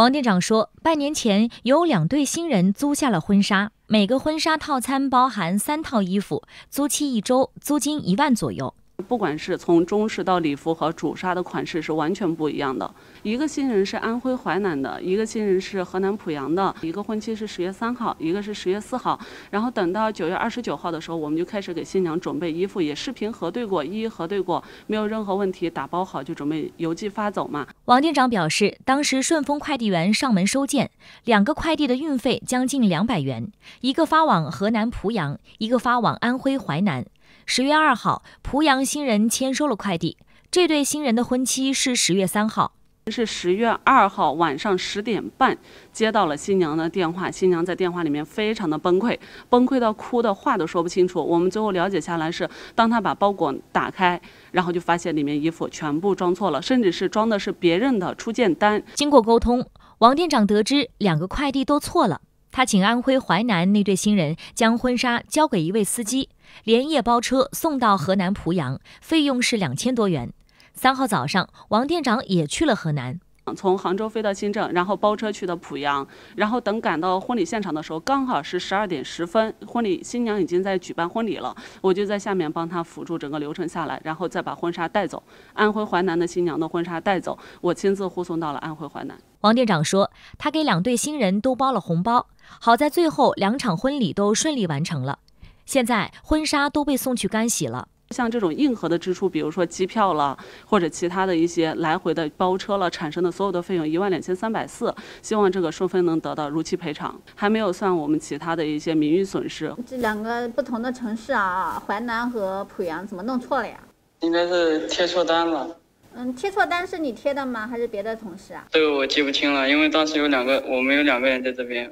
王店长说，半年前有两对新人租下了婚纱，每个婚纱套餐包含三套衣服，租期一周，租金一万左右。不管是从中式到礼服和主纱的款式是完全不一样的。一个新人是安徽淮南的，一个新人是河南濮阳的，一个婚期是十月三号，一个是十月四号。然后等到九月二十九号的时候，我们就开始给新娘准备衣服，也视频核对过，一一核对过，没有任何问题，打包好就准备邮寄发走嘛。王店长表示，当时顺丰快递员上门收件，两个快递的运费将近两百元，一个发往河南濮阳，一个发往安徽淮南。十月二号，濮阳新人签收了快递。这对新人的婚期是十月三号。是十月二号晚上十点半接到了新娘的电话，新娘在电话里面非常的崩溃，崩溃到哭的话都说不清楚。我们最后了解下来是，当他把包裹打开，然后就发现里面衣服全部装错了，甚至是装的是别人的出件单。经过沟通，王店长得知两个快递都错了。他请安徽淮南那对新人将婚纱交给一位司机，连夜包车送到河南濮阳，费用是两千多元。三号早上，王店长也去了河南。从杭州飞到新郑，然后包车去的濮阳，然后等赶到婚礼现场的时候，刚好是十二点十分，婚礼新娘已经在举办婚礼了，我就在下面帮她辅助整个流程下来，然后再把婚纱带走，安徽淮南的新娘的婚纱带走，我亲自护送到了安徽淮南。王店长说，他给两对新人都包了红包，好在最后两场婚礼都顺利完成了，现在婚纱都被送去干洗了。像这种硬核的支出，比如说机票了，或者其他的一些来回的包车了，产生的所有的费用一万两千三百四，希望这个顺丰能得到如期赔偿，还没有算我们其他的一些名誉损失。这两个不同的城市啊，淮南和濮阳，怎么弄错了呀？应该是贴错单了。嗯，贴错单是你贴的吗？还是别的同事啊？这个我记不清了，因为当时有两个，我们有两个人在这边。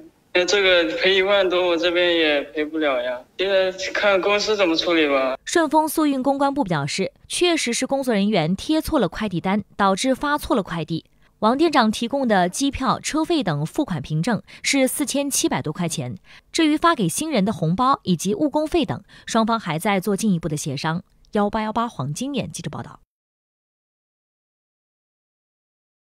这个赔一万多，我这边也赔不了呀。现在看公司怎么处理吧。顺丰速运公关部表示，确实是工作人员贴错了快递单，导致发错了快递。王店长提供的机票、车费等付款凭证是四千七百多块钱。至于发给新人的红包以及误工费等，双方还在做进一步的协商。幺八幺八黄金眼记者报道。